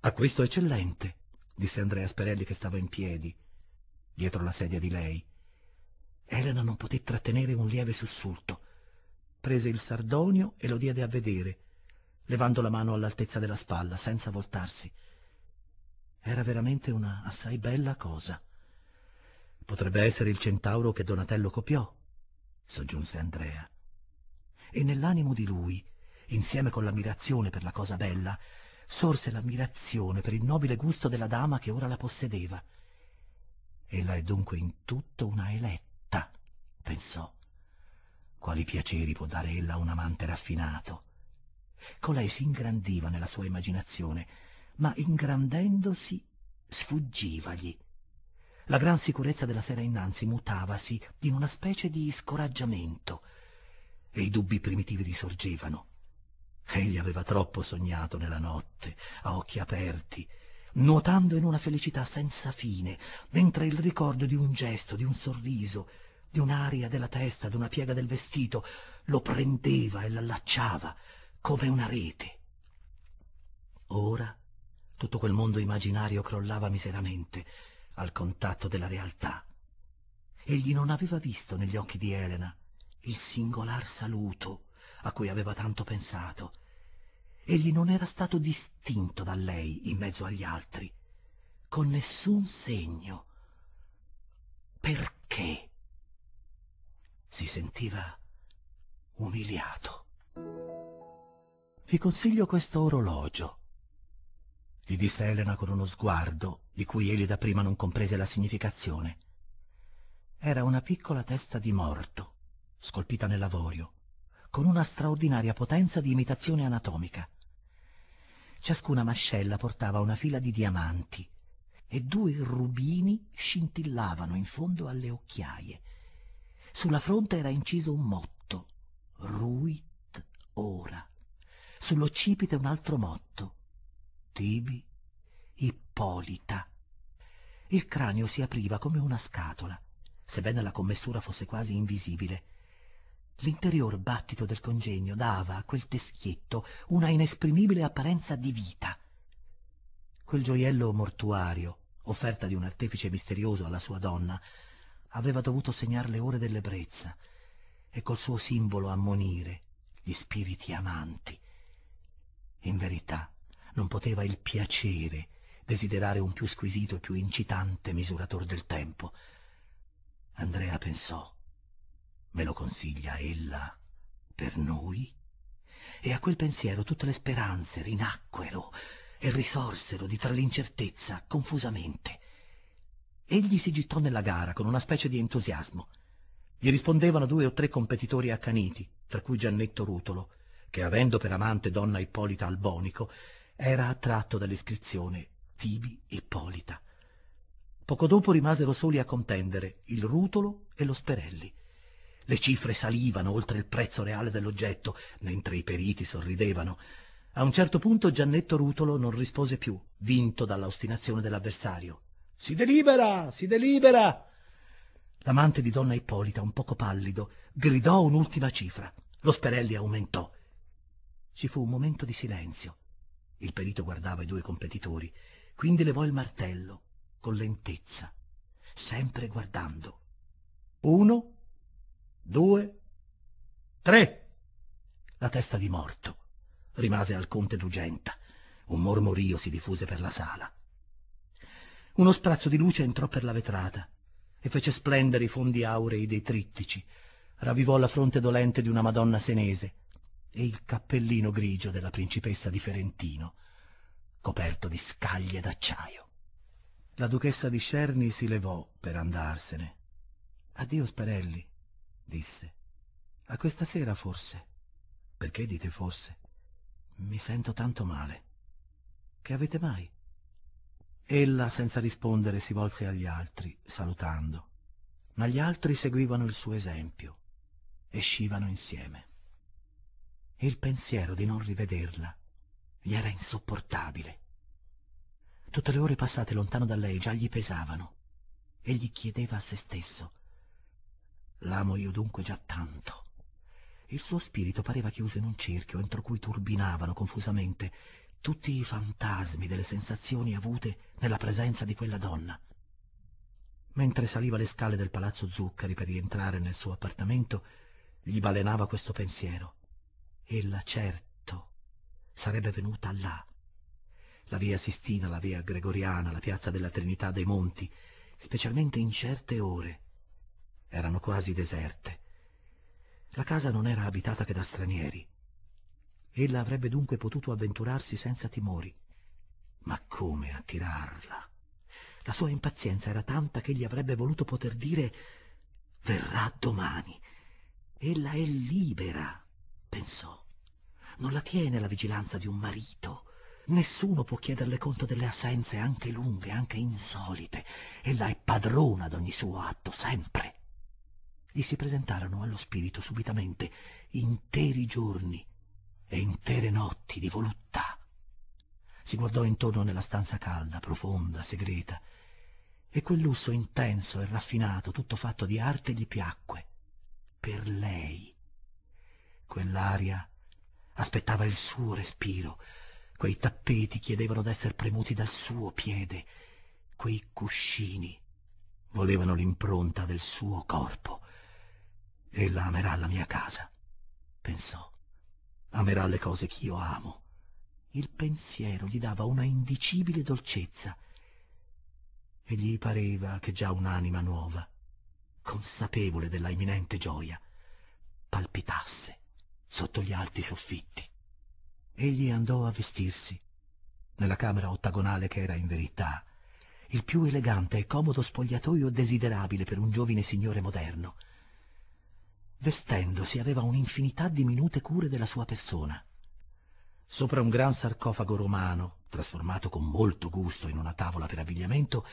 A questo eccellente, disse Andrea Sperelli che stava in piedi, dietro la sedia di lei. Elena non poté trattenere un lieve sussulto. Prese il sardonio e lo diede a vedere, levando la mano all'altezza della spalla, senza voltarsi. Era veramente una assai bella cosa. Potrebbe essere il centauro che Donatello copiò, soggiunse Andrea. E nell'animo di lui, insieme con l'ammirazione per la cosa bella, sorse l'ammirazione per il nobile gusto della dama che ora la possedeva. Ella è dunque in tutto una eletta, pensò. Quali piaceri può dare ella a un amante raffinato? Colei si ingrandiva nella sua immaginazione, ma ingrandendosi sfuggivagli la gran sicurezza della sera innanzi mutavasi in una specie di scoraggiamento e i dubbi primitivi risorgevano. Egli aveva troppo sognato nella notte, a occhi aperti, nuotando in una felicità senza fine, mentre il ricordo di un gesto, di un sorriso, di un'aria della testa, di una piega del vestito, lo prendeva e l'allacciava come una rete. Ora tutto quel mondo immaginario crollava miseramente al contatto della realtà. Egli non aveva visto negli occhi di Elena il singolar saluto a cui aveva tanto pensato. Egli non era stato distinto da lei in mezzo agli altri, con nessun segno. Perché? Si sentiva umiliato. Vi consiglio questo orologio gli disse Elena con uno sguardo di cui egli da prima non comprese la significazione. Era una piccola testa di morto, scolpita nell'avorio, con una straordinaria potenza di imitazione anatomica. Ciascuna mascella portava una fila di diamanti e due rubini scintillavano in fondo alle occhiaie. Sulla fronte era inciso un motto, Ruit ora. Sull'occipite un altro motto, Tibi, Ippolita. Il cranio si apriva come una scatola, sebbene la commessura fosse quasi invisibile. L'interior battito del congegno dava a quel teschietto una inesprimibile apparenza di vita. Quel gioiello mortuario, offerta di un artefice misterioso alla sua donna, aveva dovuto segnare le ore dell'ebbrezza e col suo simbolo ammonire gli spiriti amanti. In verità, non poteva il piacere desiderare un più squisito e più incitante misurator del tempo. Andrea pensò, me lo consiglia ella per noi? E a quel pensiero tutte le speranze rinacquero e risorsero di tra l'incertezza confusamente. Egli si gittò nella gara con una specie di entusiasmo. Gli rispondevano due o tre competitori accaniti, tra cui Giannetto Rutolo, che avendo per amante donna Ippolita Albonico, era attratto dall'iscrizione Tibi Ippolita. Poco dopo rimasero soli a contendere il rutolo e lo sperelli. Le cifre salivano oltre il prezzo reale dell'oggetto, mentre i periti sorridevano. A un certo punto Giannetto Rutolo non rispose più, vinto dall'ostinazione dell'avversario. Si delibera, si delibera! L'amante di donna Ippolita, un poco pallido, gridò un'ultima cifra. Lo Sperelli aumentò. Ci fu un momento di silenzio. Il perito guardava i due competitori, quindi levò il martello con lentezza, sempre guardando. Uno, due, tre. La testa di morto rimase al conte Dugenta. Un mormorio si diffuse per la sala. Uno sprazzo di luce entrò per la vetrata e fece splendere i fondi aurei dei trittici, ravvivò la fronte dolente di una Madonna senese, e il cappellino grigio della principessa di Ferentino, coperto di scaglie d'acciaio. La duchessa di Cerni si levò per andarsene. Addio Sperelli, disse. A questa sera forse. Perché dite forse? Mi sento tanto male. Che avete mai? Ella, senza rispondere, si volse agli altri, salutando. Ma gli altri seguivano il suo esempio. Escivano insieme e il pensiero di non rivederla gli era insopportabile. Tutte le ore passate lontano da lei già gli pesavano. e gli chiedeva a se stesso L'amo io dunque già tanto. Il suo spirito pareva chiuso in un cerchio entro cui turbinavano confusamente tutti i fantasmi delle sensazioni avute nella presenza di quella donna. Mentre saliva le scale del palazzo Zuccari per rientrare nel suo appartamento, gli balenava questo pensiero. Ella certo sarebbe venuta là. La via Sistina, la via Gregoriana, la piazza della Trinità dei Monti, specialmente in certe ore, erano quasi deserte. La casa non era abitata che da stranieri. Ella avrebbe dunque potuto avventurarsi senza timori. Ma come attirarla? La sua impazienza era tanta che gli avrebbe voluto poter dire «Verrà domani. Ella è libera» pensò. Non la tiene la vigilanza di un marito. Nessuno può chiederle conto delle assenze, anche lunghe, anche insolite. Ella è padrona d'ogni suo atto, sempre. Gli si presentarono allo spirito subitamente interi giorni e intere notti di voluttà. Si guardò intorno nella stanza calda, profonda, segreta, e quel lusso intenso e raffinato, tutto fatto di arte, gli piacque. Per lei Quell'aria aspettava il suo respiro, quei tappeti chiedevano d'essere premuti dal suo piede, quei cuscini volevano l'impronta del suo corpo. Ella amerà la mia casa, pensò. Amerà le cose che io amo. Il pensiero gli dava una indicibile dolcezza e gli pareva che già un'anima nuova, consapevole della imminente gioia, palpitasse sotto gli alti soffitti. Egli andò a vestirsi. Nella camera ottagonale che era in verità il più elegante e comodo spogliatoio desiderabile per un giovine signore moderno. Vestendosi aveva un'infinità di minute cure della sua persona. Sopra un gran sarcofago romano, trasformato con molto gusto in una tavola per abbigliamento,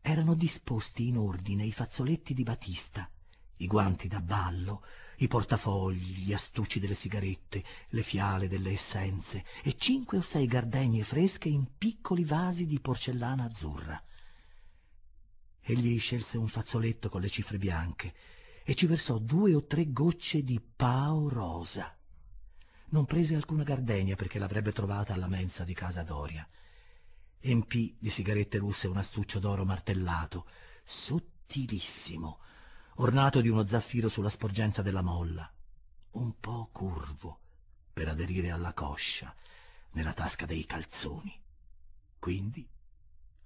erano disposti in ordine i fazzoletti di batista, i guanti da ballo, i portafogli, gli astucci delle sigarette, le fiale delle essenze e cinque o sei gardenie fresche in piccoli vasi di porcellana azzurra. Egli scelse un fazzoletto con le cifre bianche e ci versò due o tre gocce di pao rosa. Non prese alcuna gardenia perché l'avrebbe trovata alla mensa di casa Doria. Empì di sigarette russe un astuccio d'oro martellato, sottilissimo, ornato di uno zaffiro sulla sporgenza della molla, un po' curvo per aderire alla coscia nella tasca dei calzoni. Quindi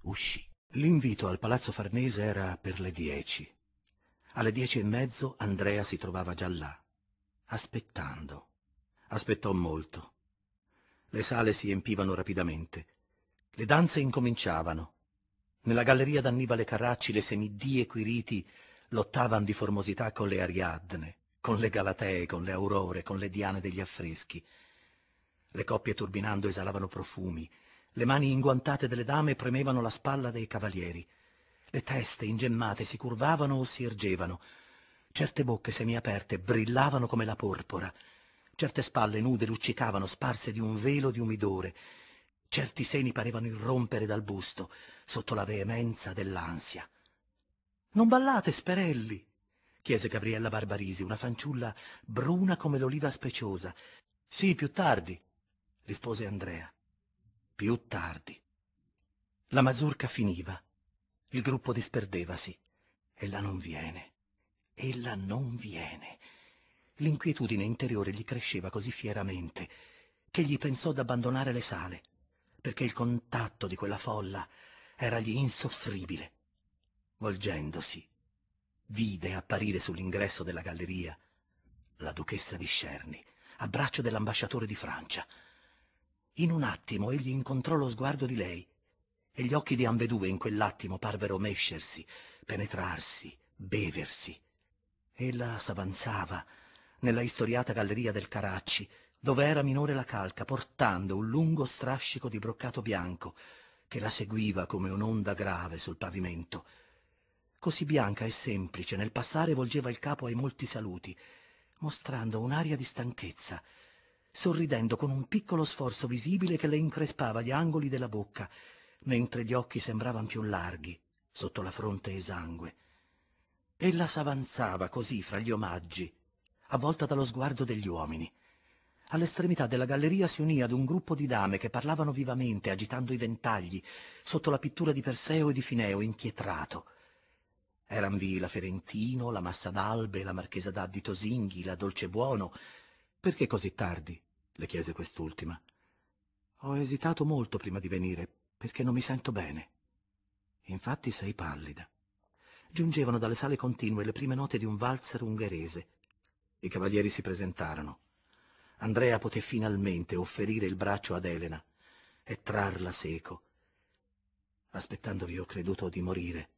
uscì. L'invito al palazzo Farnese era per le dieci. Alle dieci e mezzo Andrea si trovava già là, aspettando. Aspettò molto. Le sale si empivano rapidamente. Le danze incominciavano. Nella galleria d'Annibale Carracci le semidie Quiriti lottavan di formosità con le Ariadne, con le Galatee, con le Aurore, con le Diane degli affreschi. Le coppie turbinando esalavano profumi, le mani inguantate delle dame premevano la spalla dei cavalieri, le teste ingemmate si curvavano o si ergevano, certe bocche semiaperte brillavano come la porpora, certe spalle nude luccicavano sparse di un velo di umidore, certi seni parevano irrompere dal busto sotto la veemenza dell'ansia. Non ballate, sperelli! chiese Gabriella Barbarisi, una fanciulla bruna come l'oliva speciosa. Sì, più tardi, rispose Andrea. Più tardi. La mazurca finiva, il gruppo disperdevasi. Ella non viene, ella non viene. L'inquietudine interiore gli cresceva così fieramente che gli pensò d'abbandonare le sale, perché il contatto di quella folla era gli insoffribile. Volgendosi, vide apparire sull'ingresso della galleria la duchessa di Cerny, a braccio dell'ambasciatore di Francia. In un attimo egli incontrò lo sguardo di lei e gli occhi di ambedue in quell'attimo parvero mescersi, penetrarsi, beversi. Ella s'avanzava nella istoriata galleria del Caracci, dove era minore la calca, portando un lungo strascico di broccato bianco che la seguiva come un'onda grave sul pavimento così bianca e semplice, nel passare volgeva il capo ai molti saluti, mostrando un'aria di stanchezza, sorridendo con un piccolo sforzo visibile che le increspava gli angoli della bocca, mentre gli occhi sembravano più larghi, sotto la fronte esangue. Ella s'avanzava così fra gli omaggi, avvolta dallo sguardo degli uomini. All'estremità della galleria si unì ad un gruppo di dame che parlavano vivamente, agitando i ventagli, sotto la pittura di Perseo e di Fineo impietrato. Eranvi la Ferentino, la Massa d'Albe, la Marchesa d'Addi Tosinghi, la Dolce Buono. Perché così tardi? le chiese quest'ultima. Ho esitato molto prima di venire, perché non mi sento bene. Infatti sei pallida. Giungevano dalle sale continue le prime note di un valzer ungherese. I cavalieri si presentarono. Andrea poté finalmente offerire il braccio ad Elena e trarla seco. Aspettandovi ho creduto di morire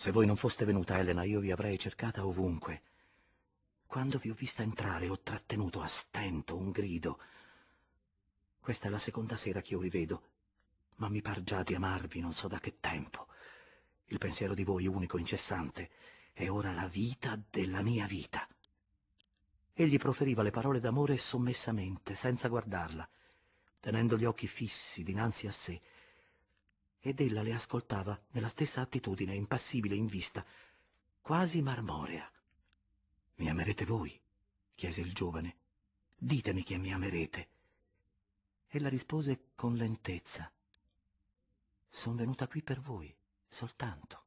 se voi non foste venuta, Elena, io vi avrei cercata ovunque. Quando vi ho vista entrare ho trattenuto a stento un grido. Questa è la seconda sera che io vi vedo, ma mi par già di amarvi non so da che tempo. Il pensiero di voi unico incessante è ora la vita della mia vita. Egli proferiva le parole d'amore sommessamente, senza guardarla, tenendo gli occhi fissi dinanzi a sé, ed ella le ascoltava nella stessa attitudine, impassibile in vista, quasi marmorea. Mi amerete voi? chiese il giovane. Ditemi che mi amerete. Ella rispose con lentezza. Sono venuta qui per voi, soltanto.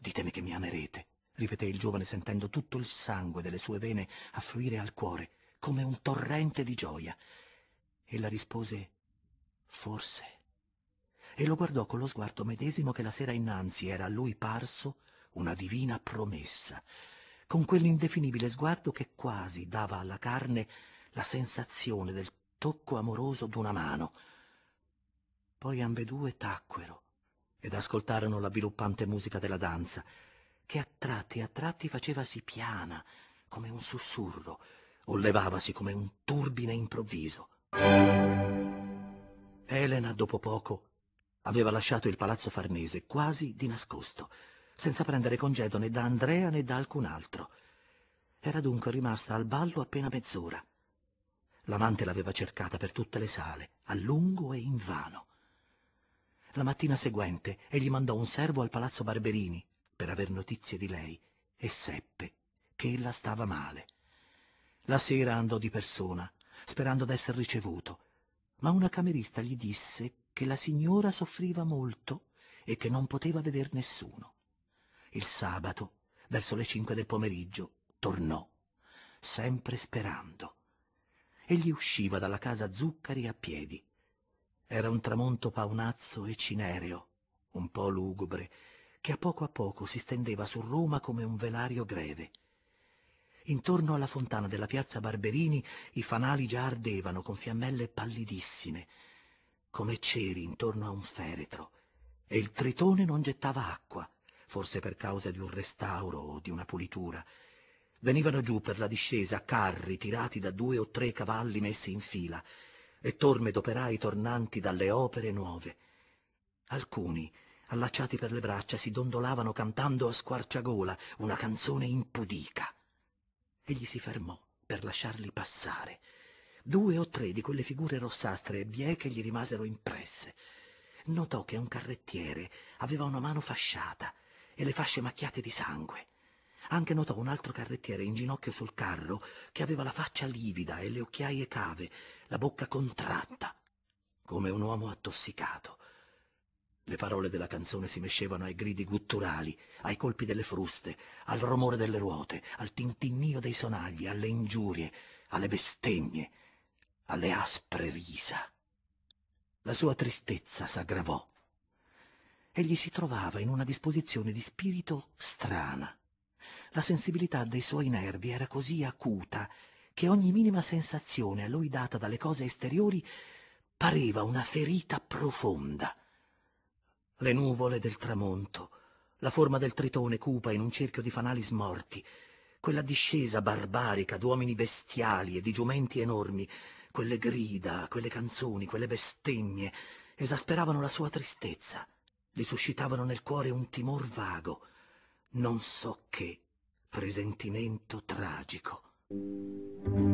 Ditemi che mi amerete, ripeté il giovane sentendo tutto il sangue delle sue vene affluire al cuore, come un torrente di gioia. Ella rispose, forse e lo guardò con lo sguardo medesimo che la sera innanzi era a lui parso una divina promessa, con quell'indefinibile sguardo che quasi dava alla carne la sensazione del tocco amoroso d'una mano. Poi ambedue tacquero ed ascoltarono la viluppante musica della danza, che a tratti a tratti facevasi piana, come un sussurro, o levavasi come un turbine improvviso. Elena, dopo poco, Aveva lasciato il palazzo Farnese quasi di nascosto, senza prendere congedo né da Andrea né da alcun altro. Era dunque rimasta al ballo appena mezz'ora. L'amante l'aveva cercata per tutte le sale, a lungo e invano. La mattina seguente egli mandò un servo al palazzo Barberini per aver notizie di lei e seppe che ella stava male. La sera andò di persona, sperando d'esser ricevuto, ma una camerista gli disse che la signora soffriva molto e che non poteva veder nessuno. Il sabato, verso le cinque del pomeriggio, tornò, sempre sperando. Egli usciva dalla casa Zuccari a piedi. Era un tramonto paonazzo e cinereo, un po' lugubre, che a poco a poco si stendeva su Roma come un velario greve. Intorno alla fontana della piazza Barberini i fanali già ardevano con fiammelle pallidissime, come ceri intorno a un feretro, e il tritone non gettava acqua, forse per causa di un restauro o di una pulitura. Venivano giù per la discesa carri tirati da due o tre cavalli messi in fila e torme d'operai tornanti dalle opere nuove. Alcuni, allacciati per le braccia, si dondolavano cantando a squarciagola una canzone impudica. Egli si fermò per lasciarli passare due o tre di quelle figure rossastre e bieche gli rimasero impresse. Notò che un carrettiere aveva una mano fasciata e le fasce macchiate di sangue. Anche notò un altro carrettiere in ginocchio sul carro che aveva la faccia livida e le occhiaie cave, la bocca contratta, come un uomo attossicato. Le parole della canzone si mescevano ai gridi gutturali, ai colpi delle fruste, al rumore delle ruote, al tintinnio dei sonagli, alle ingiurie, alle bestemmie, alle aspre risa. La sua tristezza s'aggravò. Egli si trovava in una disposizione di spirito strana. La sensibilità dei suoi nervi era così acuta che ogni minima sensazione a lui data dalle cose esteriori pareva una ferita profonda. Le nuvole del tramonto, la forma del tritone cupa in un cerchio di fanali smorti, quella discesa barbarica d'uomini bestiali e di giumenti enormi, quelle grida, quelle canzoni, quelle bestemmie esasperavano la sua tristezza, gli suscitavano nel cuore un timor vago, non so che presentimento tragico.